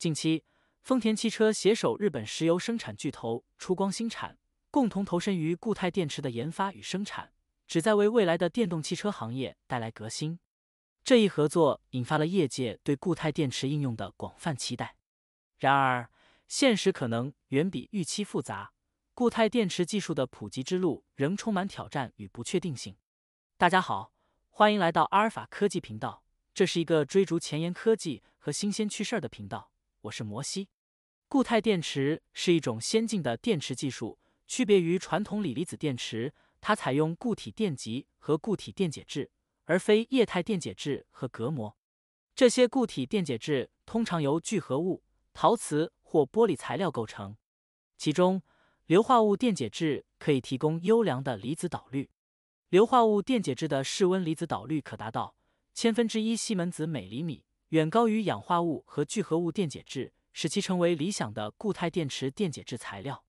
近期，丰田汽车携手日本石油生产巨头出光新产，共同投身于固态电池的研发与生产，旨在为未来的电动汽车行业带来革新。这一合作引发了业界对固态电池应用的广泛期待。然而，现实可能远比预期复杂，固态电池技术的普及之路仍充满挑战与不确定性。大家好，欢迎来到阿尔法科技频道，这是一个追逐前沿科技和新鲜趣事儿的频道。我是摩西。固态电池是一种先进的电池技术，区别于传统锂离子电池，它采用固体电极和固体电解质，而非液态电解质和隔膜。这些固体电解质通常由聚合物、陶瓷或玻璃材料构成，其中硫化物电解质可以提供优良的离子导率。硫化物电解质的室温离子导率可达到千分之一西门子每厘米。远高于氧化物和聚合物电解质，使其成为理想的固态电池电解质材料。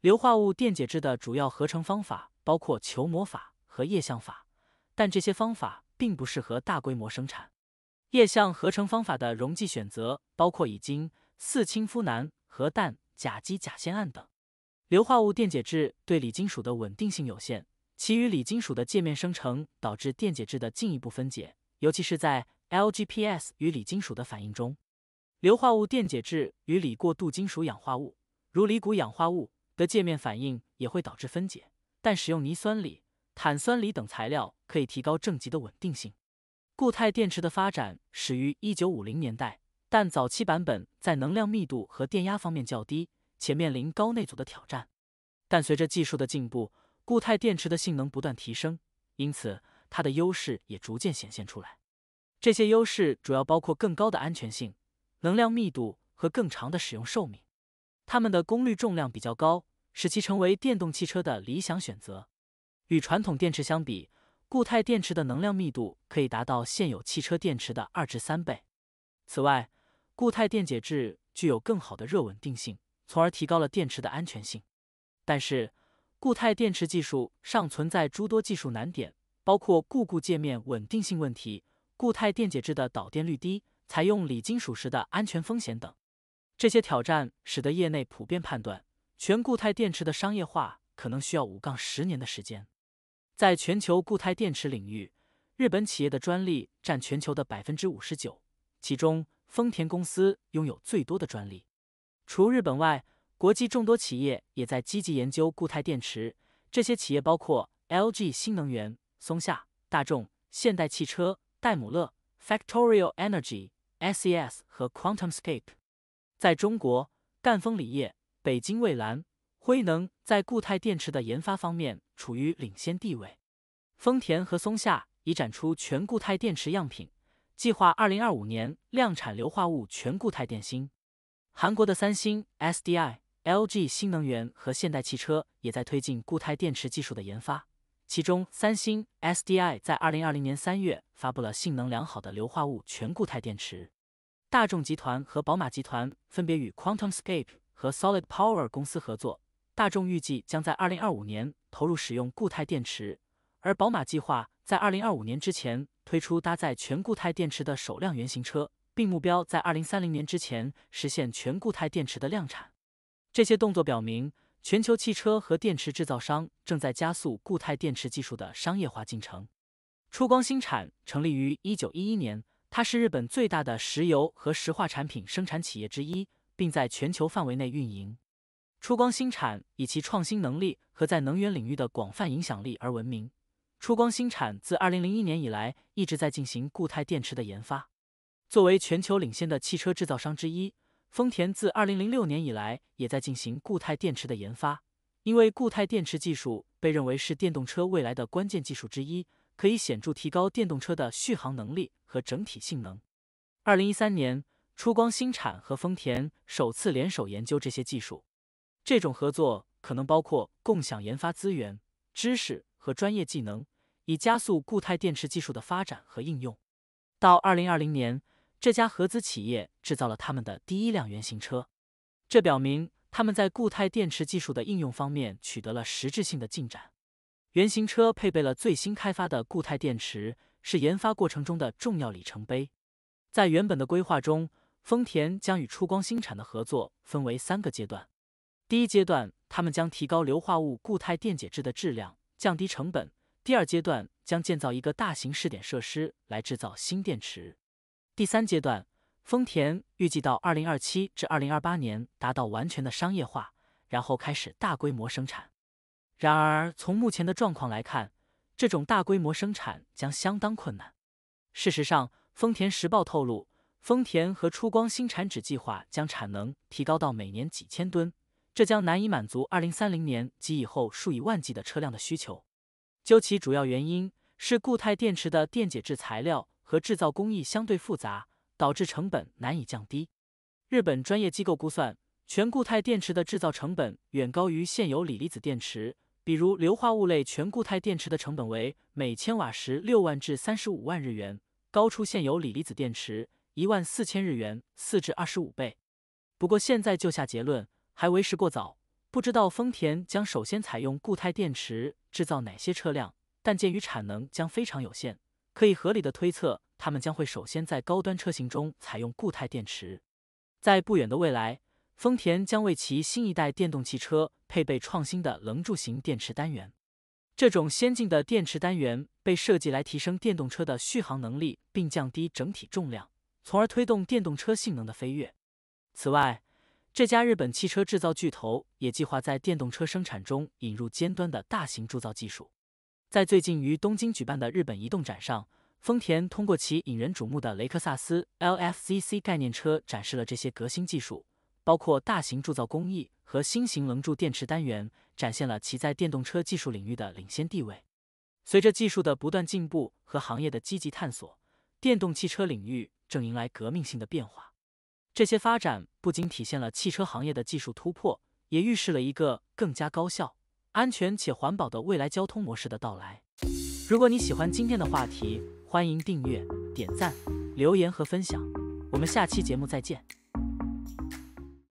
硫化物电解质的主要合成方法包括球磨法和液相法，但这些方法并不适合大规模生产。液相合成方法的溶剂选择包括乙腈、四氢呋喃和氮甲基甲酰胺等。硫化物电解质对锂金属的稳定性有限，其与锂金属的界面生成导致电解质的进一步分解，尤其是在。L-GPS 与锂金属的反应中，硫化物电解质与锂过渡金属氧化物，如锂钴氧化物的界面反应也会导致分解。但使用泥酸锂、钽酸锂等材料可以提高正极的稳定性。固态电池的发展始于1950年代，但早期版本在能量密度和电压方面较低，且面临高内阻的挑战。但随着技术的进步，固态电池的性能不断提升，因此它的优势也逐渐显现出来。这些优势主要包括更高的安全性、能量密度和更长的使用寿命。它们的功率重量比较高，使其成为电动汽车的理想选择。与传统电池相比，固态电池的能量密度可以达到现有汽车电池的二至三倍。此外，固态电解质具有更好的热稳定性，从而提高了电池的安全性。但是，固态电池技术尚存在诸多技术难点，包括固固界面稳定性问题。固态电解质的导电率低，采用锂金属时的安全风险等，这些挑战使得业内普遍判断，全固态电池的商业化可能需要五杠十年的时间。在全球固态电池领域，日本企业的专利占全球的百分之五十九，其中丰田公司拥有最多的专利。除日本外，国际众多企业也在积极研究固态电池，这些企业包括 LG 新能源、松下、大众、现代汽车。戴姆勒、Factorial Energy、s e s 和 QuantumScape，在中国，赣锋锂业、北京蔚蓝、辉能在固态电池的研发方面处于领先地位。丰田和松下已展出全固态电池样品，计划2025年量产硫化物全固态电芯。韩国的三星 SDI、LG 新能源和现代汽车也在推进固态电池技术的研发。其中，三星 SDI 在二零二零年三月发布了性能良好的硫化物全固态电池。大众集团和宝马集团分别与 QuantumScape 和 Solid Power 公司合作。大众预计将在二零二五年投入使用固态电池，而宝马计划在二零二五年之前推出搭载全固态电池的首辆原型车，并目标在二零三零年之前实现全固态电池的量产。这些动作表明。全球汽车和电池制造商正在加速固态电池技术的商业化进程。初光新产成立于一九一一年，它是日本最大的石油和石化产品生产企业之一，并在全球范围内运营。初光新产以其创新能力和在能源领域的广泛影响力而闻名。初光新产自二零零一年以来一直在进行固态电池的研发。作为全球领先的汽车制造商之一。丰田自二零零六年以来也在进行固态电池的研发，因为固态电池技术被认为是电动车未来的关键技术之一，可以显著提高电动车的续航能力和整体性能。二零一三年，初光新产和丰田首次联手研究这些技术。这种合作可能包括共享研发资源、知识和专业技能，以加速固态电池技术的发展和应用。到二零二零年。这家合资企业制造了他们的第一辆原型车，这表明他们在固态电池技术的应用方面取得了实质性的进展。原型车配备了最新开发的固态电池，是研发过程中的重要里程碑。在原本的规划中，丰田将与出光新产的合作分为三个阶段。第一阶段，他们将提高硫化物固态电解质的质量，降低成本；第二阶段，将建造一个大型试点设施来制造新电池。第三阶段，丰田预计到二零二七至二零二八年达到完全的商业化，然后开始大规模生产。然而，从目前的状况来看，这种大规模生产将相当困难。事实上，《丰田时报》透露，丰田和出光新产纸计划将产能提高到每年几千吨，这将难以满足二零三零年及以后数以万计的车辆的需求。究其主要原因，是固态电池的电解质材料。和制造工艺相对复杂，导致成本难以降低。日本专业机构估算，全固态电池的制造成本远高于现有锂离子电池，比如硫化物类全固态电池的成本为每千瓦时六万至三十五万日元，高出现有锂离子电池一万四千日元四至二十五倍。不过现在就下结论还为时过早，不知道丰田将首先采用固态电池制造哪些车辆，但鉴于产能将非常有限。可以合理的推测，他们将会首先在高端车型中采用固态电池。在不远的未来，丰田将为其新一代电动汽车配备创新的棱柱形电池单元。这种先进的电池单元被设计来提升电动车的续航能力，并降低整体重量，从而推动电动车性能的飞跃。此外，这家日本汽车制造巨头也计划在电动车生产中引入尖端的大型铸造技术。在最近于东京举办的日本移动展上，丰田通过其引人瞩目的雷克萨斯 LFCC 概念车展示了这些革新技术，包括大型铸造工艺和新型棱柱电池单元，展现了其在电动车技术领域的领先地位。随着技术的不断进步和行业的积极探索，电动汽车领域正迎来革命性的变化。这些发展不仅体现了汽车行业的技术突破，也预示了一个更加高效。安全且环保的未来交通模式的到来。如果你喜欢今天的话题，欢迎订阅、点赞、留言和分享。我们下期节目再见。